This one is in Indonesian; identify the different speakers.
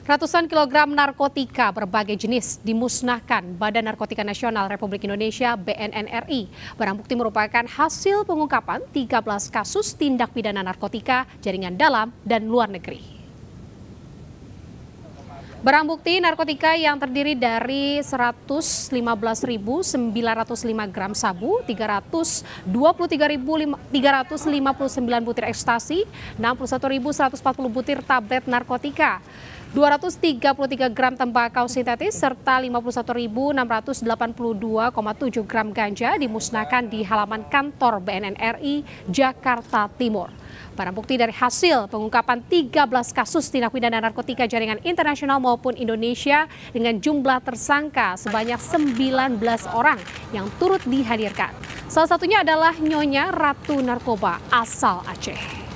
Speaker 1: Ratusan kilogram narkotika berbagai jenis dimusnahkan Badan Narkotika Nasional Republik Indonesia BNNRI. Barang bukti merupakan hasil pengungkapan 13 kasus tindak pidana narkotika jaringan dalam dan luar negeri. Barang bukti narkotika yang terdiri dari 115.905 gram sabu, 323.359 butir ekstasi, 61.140 butir tablet narkotika, 233 gram tembakau sintetis serta 51.682,7 gram ganja dimusnahkan di halaman kantor BNN RI Jakarta Timur. Barang bukti dari hasil pengungkapan 13 kasus tindak pidana narkotika jaringan internasional maupun Indonesia dengan jumlah tersangka sebanyak 19 orang yang turut dihadirkan. Salah satunya adalah Nyonya Ratu Narkoba asal Aceh.